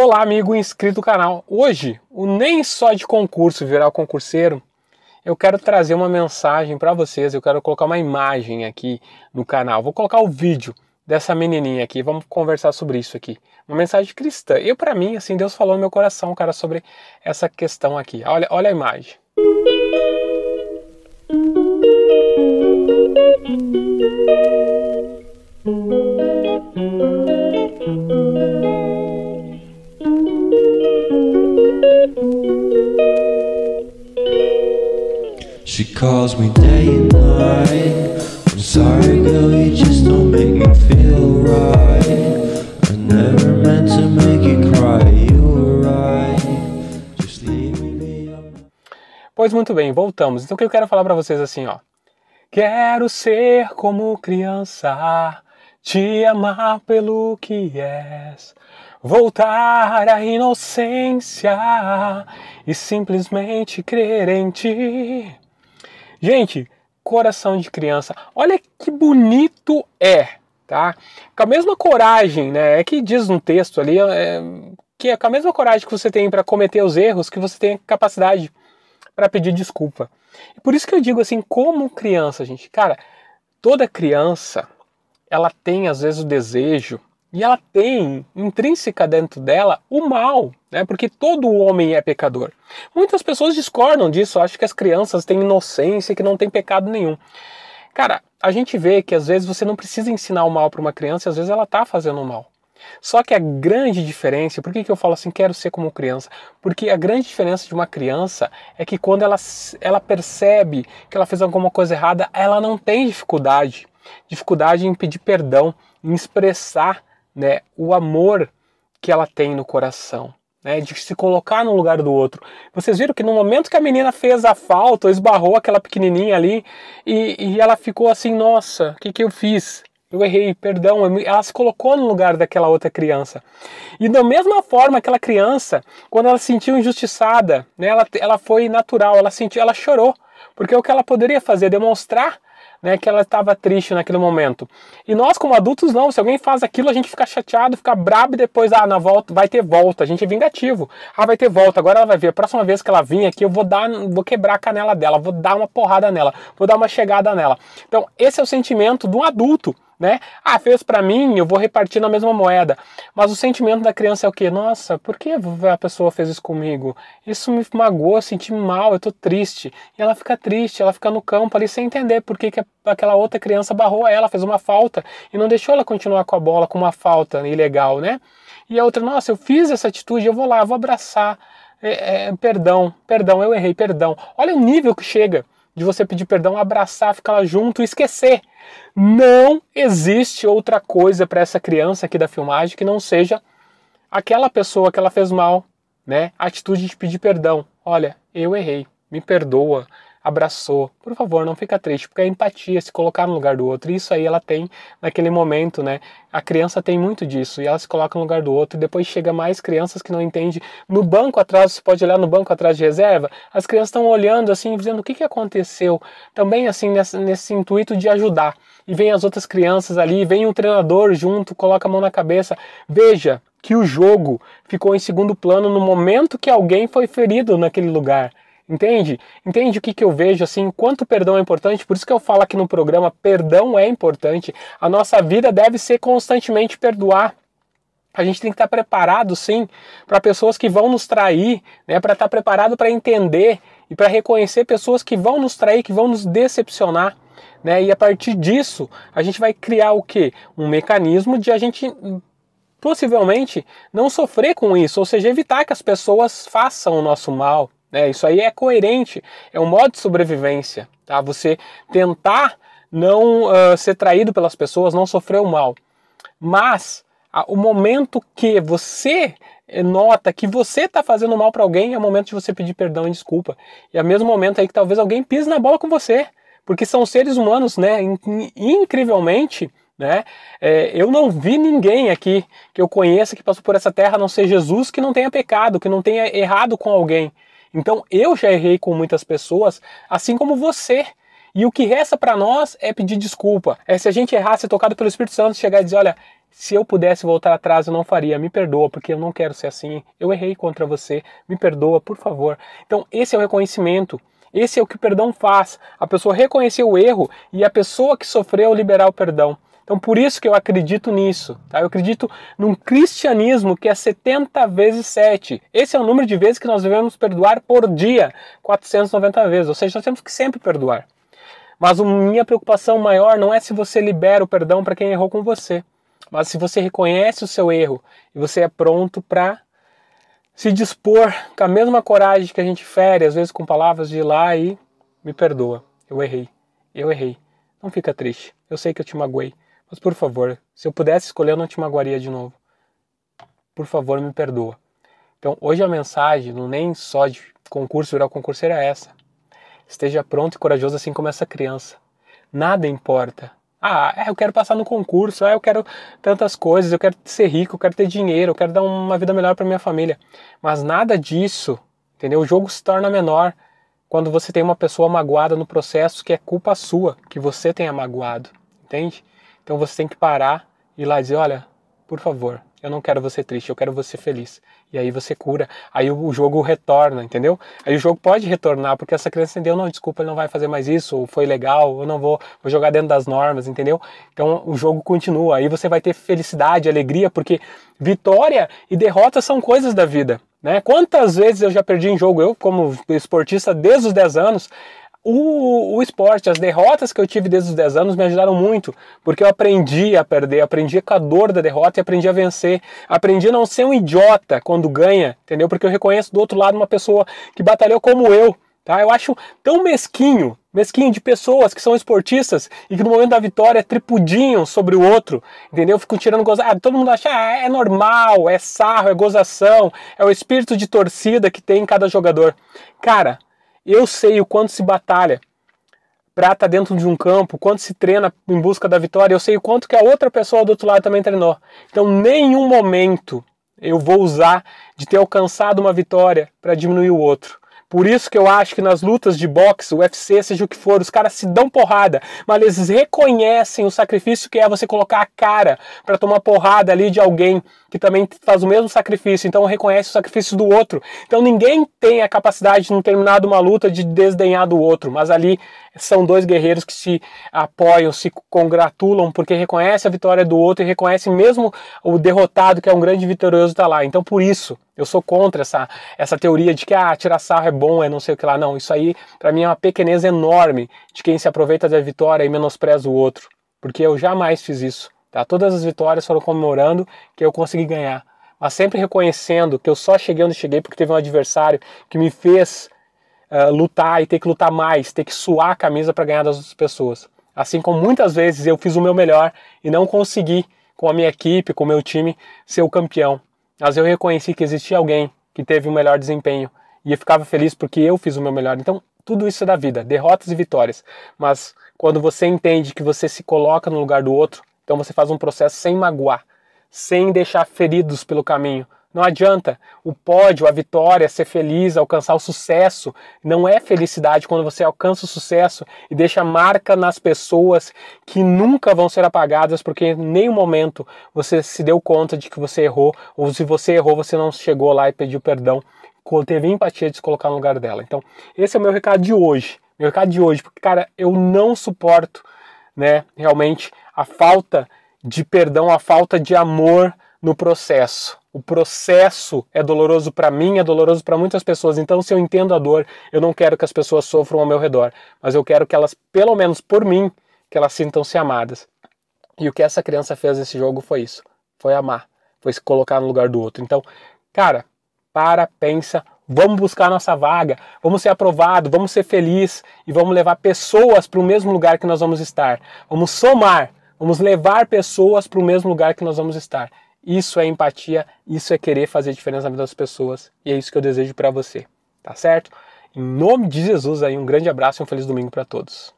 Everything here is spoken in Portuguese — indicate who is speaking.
Speaker 1: Olá, amigo inscrito do canal. Hoje, o Nem Só de Concurso Virar Concurseiro, eu quero trazer uma mensagem para vocês. Eu quero colocar uma imagem aqui no canal. Vou colocar o vídeo dessa menininha aqui. Vamos conversar sobre isso aqui. Uma mensagem cristã. E para mim, assim, Deus falou no meu coração, cara, sobre essa questão aqui. Olha, olha a imagem. Música She calls me day and night. I'm sorry, girl, you just don't make me feel right. I never meant to make you cry. You were right. Just leave me. Pois muito bem, voltamos. Então o que eu quero falar pra vocês assim, ó. Quero ser como criança, te amar pelo que és, voltar à inocência e simplesmente crer em ti. Gente, coração de criança, olha que bonito é, tá? Com a mesma coragem, né? É que diz no texto ali, é, que é com a mesma coragem que você tem para cometer os erros, que você tem capacidade para pedir desculpa. E por isso que eu digo assim, como criança, gente, cara, toda criança ela tem às vezes o desejo e ela tem intrínseca dentro dela o mal, né? Porque todo homem é pecador. Muitas pessoas discordam disso, acham que as crianças têm inocência, que não tem pecado nenhum. Cara, a gente vê que às vezes você não precisa ensinar o mal para uma criança, às vezes ela está fazendo o mal. Só que a grande diferença, por que, que eu falo assim, quero ser como criança? Porque a grande diferença de uma criança é que quando ela, ela percebe que ela fez alguma coisa errada, ela não tem dificuldade. Dificuldade em pedir perdão, em expressar né, o amor que ela tem no coração, né, de se colocar no lugar do outro. Vocês viram que no momento que a menina fez a falta, esbarrou aquela pequenininha ali e, e ela ficou assim, nossa, o que, que eu fiz? Eu errei, perdão. Ela se colocou no lugar daquela outra criança. E da mesma forma, aquela criança, quando ela se sentiu injustiçada, né, ela, ela foi natural, ela sentiu, ela chorou. Porque o que ela poderia fazer é demonstrar né, que ela estava triste naquele momento. E nós, como adultos, não. Se alguém faz aquilo, a gente fica chateado, fica brabo e depois, ah, na volta, vai ter volta. A gente é vingativo. Ah, vai ter volta. Agora ela vai ver. A próxima vez que ela vir aqui, eu vou dar, vou quebrar a canela dela, vou dar uma porrada nela, vou dar uma chegada nela. Então, esse é o sentimento do adulto né? Ah, fez para mim, eu vou repartir na mesma moeda. Mas o sentimento da criança é o quê? Nossa, por que a pessoa fez isso comigo? Isso me magoou, eu senti mal, eu tô triste. E ela fica triste, ela fica no campo ali sem entender por que, que aquela outra criança barrou ela, fez uma falta e não deixou ela continuar com a bola com uma falta ilegal, né? E a outra, nossa, eu fiz essa atitude, eu vou lá, vou abraçar. É, é, perdão, perdão, eu errei, perdão. Olha o nível que chega de você pedir perdão, abraçar, ficar lá junto e esquecer. Não existe outra coisa para essa criança aqui da filmagem que não seja aquela pessoa que ela fez mal, né? A atitude de pedir perdão. Olha, eu errei, me perdoa abraçou. Por favor, não fica triste, porque é empatia, se colocar no lugar do outro, isso aí ela tem naquele momento, né? A criança tem muito disso e ela se coloca no lugar do outro e depois chega mais crianças que não entendem. No banco atrás, você pode olhar no banco atrás de reserva, as crianças estão olhando assim, dizendo o que, que aconteceu. Também assim, nesse, nesse intuito de ajudar. E vem as outras crianças ali, vem o um treinador junto, coloca a mão na cabeça. Veja que o jogo ficou em segundo plano no momento que alguém foi ferido naquele lugar. Entende? Entende o que, que eu vejo assim? Quanto perdão é importante? Por isso que eu falo aqui no programa: perdão é importante. A nossa vida deve ser constantemente perdoar. A gente tem que estar preparado, sim, para pessoas que vão nos trair, né? para estar preparado para entender e para reconhecer pessoas que vão nos trair, que vão nos decepcionar. Né? E a partir disso, a gente vai criar o quê? Um mecanismo de a gente possivelmente não sofrer com isso, ou seja, evitar que as pessoas façam o nosso mal, né? isso aí é coerente, é um modo de sobrevivência. Tá? Você tentar não uh, ser traído pelas pessoas, não sofrer o mal. Mas a, o momento que você eh, nota que você está fazendo mal para alguém é o momento de você pedir perdão e desculpa. E é o mesmo momento aí que talvez alguém pise na bola com você. Porque são seres humanos, né? In incrivelmente, né? É, eu não vi ninguém aqui que eu conheça que passou por essa terra a não ser Jesus que não tenha pecado, que não tenha errado com alguém. Então eu já errei com muitas pessoas, assim como você. E o que resta para nós é pedir desculpa. É se a gente errar, ser tocado pelo Espírito Santo, chegar e dizer: olha, se eu pudesse voltar atrás, eu não faria. Me perdoa, porque eu não quero ser assim. Eu errei contra você. Me perdoa, por favor. Então, esse é o reconhecimento. Esse é o que o perdão faz. A pessoa reconheceu o erro e a pessoa que sofreu liberar o perdão. Então, por isso que eu acredito nisso. Tá? Eu acredito num cristianismo que é 70 vezes 7. Esse é o número de vezes que nós devemos perdoar por dia 490 vezes. Ou seja, nós temos que sempre perdoar. Mas a minha preocupação maior não é se você libera o perdão para quem errou com você, mas se você reconhece o seu erro e você é pronto para se dispor com a mesma coragem que a gente fere, às vezes com palavras de ir lá e me perdoa, eu errei, eu errei. Não fica triste, eu sei que eu te magoei, mas por favor, se eu pudesse escolher, eu não te magoaria de novo. Por favor, me perdoa. Então, hoje a mensagem, não nem só de concurso virar concurso, é essa. Esteja pronto e corajoso assim como essa criança. Nada importa. Ah, é, eu quero passar no concurso, ah, eu quero tantas coisas, eu quero ser rico, eu quero ter dinheiro, eu quero dar uma vida melhor para minha família. Mas nada disso, entendeu? O jogo se torna menor quando você tem uma pessoa magoada no processo que é culpa sua, que você tenha magoado, entende? Então você tem que parar e ir lá dizer, olha, por favor, eu não quero você triste, eu quero você feliz. E aí você cura, aí o jogo retorna, entendeu? Aí o jogo pode retornar, porque essa criança entendeu, não, desculpa, ele não vai fazer mais isso, ou foi legal, eu não vou, vou jogar dentro das normas, entendeu? Então o jogo continua, aí você vai ter felicidade, alegria, porque vitória e derrota são coisas da vida. Né? Quantas vezes eu já perdi em jogo? Eu, como esportista, desde os 10 anos, o, o esporte, as derrotas que eu tive desde os 10 anos me ajudaram muito, porque eu aprendi a perder, aprendi com a dor da derrota e aprendi a vencer. Aprendi a não ser um idiota quando ganha, entendeu? Porque eu reconheço do outro lado uma pessoa que batalhou como eu, tá? Eu acho tão mesquinho mesquinho de pessoas que são esportistas e que no momento da vitória tripudiam sobre o outro, entendeu? Ficam tirando gozado. Ah, todo mundo acha, ah, é normal, é sarro, é gozação, é o espírito de torcida que tem em cada jogador. Cara, eu sei o quanto se batalha para estar dentro de um campo, quanto se treina em busca da vitória, eu sei o quanto que a outra pessoa do outro lado também treinou. Então, nenhum momento eu vou usar de ter alcançado uma vitória para diminuir o outro. Por isso que eu acho que nas lutas de boxe, UFC, seja o que for, os caras se dão porrada, mas eles reconhecem o sacrifício que é você colocar a cara para tomar porrada ali de alguém que também faz o mesmo sacrifício, então reconhece o sacrifício do outro. Então ninguém tem a capacidade, num determinado uma luta, de desdenhar do outro, mas ali são dois guerreiros que se apoiam, se congratulam, porque reconhecem a vitória do outro e reconhecem mesmo o derrotado, que é um grande vitorioso, está lá. Então, por isso, eu sou contra essa, essa teoria de que ah, tirar sarro é bom, é não sei o que lá. Não, isso aí, para mim, é uma pequenez enorme de quem se aproveita da vitória e menospreza o outro, porque eu jamais fiz isso. Tá? Todas as vitórias foram comemorando que eu consegui ganhar, mas sempre reconhecendo que eu só cheguei onde cheguei porque teve um adversário que me fez eh, lutar e ter que lutar mais, ter que suar a camisa para ganhar das outras pessoas. Assim como muitas vezes eu fiz o meu melhor e não consegui, com a minha equipe, com o meu time, ser o campeão. Mas eu reconheci que existia alguém que teve o um melhor desempenho e eu ficava feliz porque eu fiz o meu melhor. Então, tudo isso é da vida, derrotas e vitórias. Mas quando você entende que você se coloca no lugar do outro, então você faz um processo sem magoar, sem deixar feridos pelo caminho, não adianta o pódio, a vitória, ser feliz, alcançar o sucesso. Não é felicidade quando você alcança o sucesso e deixa marca nas pessoas que nunca vão ser apagadas, porque em nenhum momento você se deu conta de que você errou, ou se você errou, você não chegou lá e pediu perdão, teve empatia de se colocar no lugar dela. Então, esse é o meu recado de hoje. Meu recado de hoje, porque, cara, eu não suporto, né, realmente, a falta de perdão, a falta de amor no processo. O processo é doloroso para mim, é doloroso para muitas pessoas. Então, se eu entendo a dor, eu não quero que as pessoas sofram ao meu redor, mas eu quero que elas, pelo menos por mim, que elas sintam-se amadas. E o que essa criança fez nesse jogo foi isso: foi amar, foi se colocar no lugar do outro. Então, cara, para, pensa, vamos buscar nossa vaga, vamos ser aprovado, vamos ser feliz e vamos levar pessoas para o mesmo lugar que nós vamos estar. Vamos somar, vamos levar pessoas para o mesmo lugar que nós vamos estar. Isso é empatia, isso é querer fazer diferença na vida das pessoas e é isso que eu desejo para você, tá certo? Em nome de Jesus aí, um grande abraço e um feliz domingo para todos.